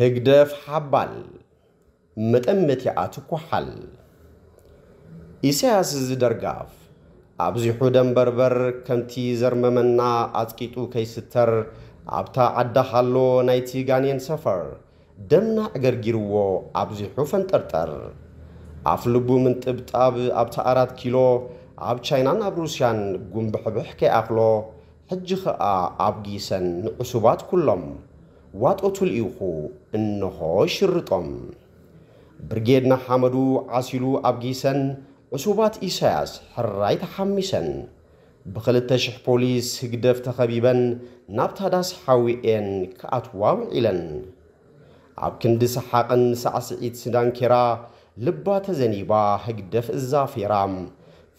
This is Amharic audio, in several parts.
ህግደፍ ሓባል መጠመት ይኣትኩሓል ኢሳያስ ዝደርጋፍ ኣብዚሑ ደንበርበር ከምቲ ዘርመመና ኣጥቂጡ ከይስተር ኣብታ ዓዳ ናይቲ ጋኔን ሰፈር ደምና ዕገርጊርዎ ኣብዚሑ ፈንጠርጠር ኣፍ ልቡ ምንጥብጣብ ኣብታ ኣራት ኪሎ ኣብ ቻይናን ኣብ ሩስያን ጉንብሕብሕ ከይኣኽሎ ሕጂ ኸኣ ኣብ ጊሰን ዕሱባት ኩሎም واتقتل ايوخو انهو شرطم برگيدنا حامدو عسلو عبگيسن عصوبات إساس حراي تحمسن بخلت شح بوليس هقدف تخبيبا نابتا داس حاوئين كأتوا وعلن سحاقن سعسعيد سدان كرا لبا تزنيبا هكدف الزافي رام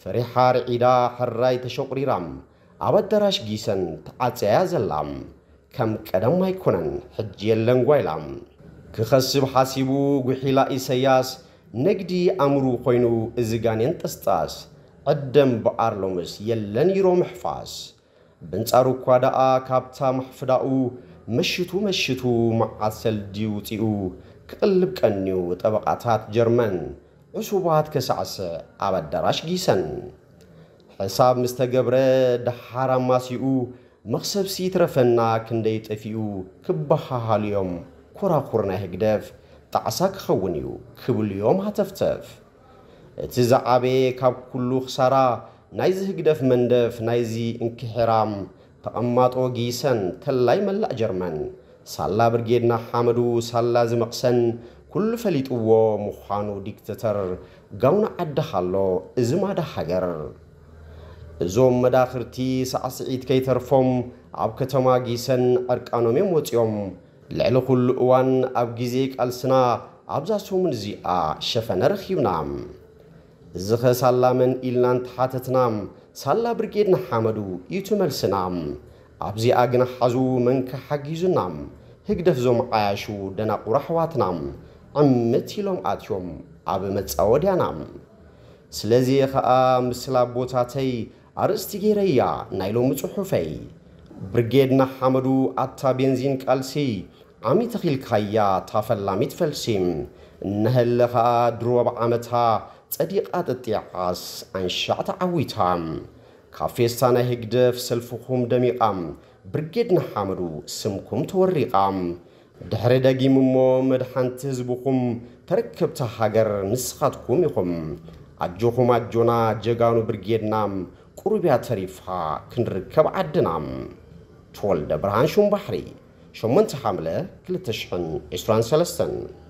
فريحار عيدا ርዒዳ ሕራይ رام عبد دراش گيسن ተዓፀያ زلام ከም ቀደም ኣይኮነን ሕጂ የለን ጓይላ ክኸስብ ሓሲቡ ጉሒላ ኢሰያስ ንግዲ ኣእምሩ ኮይኑ እዚ ጋኔን ጥስጣስ ዕደም ሎምስ የለን ይሮ ምሕፋስ ብንጻሩ እኳ ደኣ ካብታ ማሕፍዳኡ መሽቱ መሽቱ መዓት ሰልዲ ውፂኡ ክቕልብ ቀንዩ ጠበቓታት ጀርመን ዕሱባት ከሳዕስዕ ኣብ ኣዳራሽ ጊሰን ሕሳብ ምስ ተገብረ ደሓር مخسب سيترفنا كندي تفيو كبها هاليوم كورا كورنا هكدف تعساك خونيو كبل يوم هتفتف تزعبي كاب كلو خسارة نايز هكدف مندف نايزي انكحرام ተቐማጦ ጊሰን ተላይ መላእ سالا ሳላ ብርጌድና سالا ሳላ ዝመቕሰን ኩሉ ፈሊጥዎ ምዃኑ ዲክተተር ጋውና ዓድኻሎ እዚ ማዳ ሃገር እዞም መዳኽርቲ ሳዕስዒት ከይተርፎም ኣብ ከተማ ጊሰን ዕርቃኖም እዮም ወፂኦም ልዕሊ ኩሉ እዋን ኣብ ግዜ ቃልስና ኣብዛ ሰሙን እዚኣ ሸፈነ ረኺብና እዚ ኸ ሳላመን ኢልና እንተሓተትና ሳላ ብርጌድ ንሓመዱ ኢቱ መልስና ኣብዚኣ ግን ሓዙ መንከ ሓጊዙና ህግደፍ ዞም ዓያሹ ደናቑራ ኣሕዋትና ዕምት ኢሎም ኣትዮም ኣብ መፃወድያና ስለዚ ኸዓ ምስላ ቦታተይ አርእስቲ ጌረያ ናይሎም ጽሑፈይ ብርጌድ ናሓመዱ ኣታ ቤንዚን ቃልሲ ዓሚ ተኺልካያ ታፈላሚት ፈልሲም እነህለኻ ድሮብ ዓመታ ጸዲቓ ጥጢዓስ ኣንሻዕ ዓዊታ ካብ ፌስታ ናይ ህግደፍ ሰልፍኹም ደሚቓ ብርጌድ ናሓመዱ ስምኩም ተወሪቓ ድሕሪ ደጊም እሞ መድሓንቲ ህዝብኹም ተረከብቲ ሃገር ንስኻትኩም ኢኹም ኣጆኹም ኣጆና ጀጋኑ ብርጌድናም ቁርቢያ ተሪፋ ክንርከብ ዓድና ተወልደ ብርሃን ሹም ባሕሪ 8 ሓምለ 223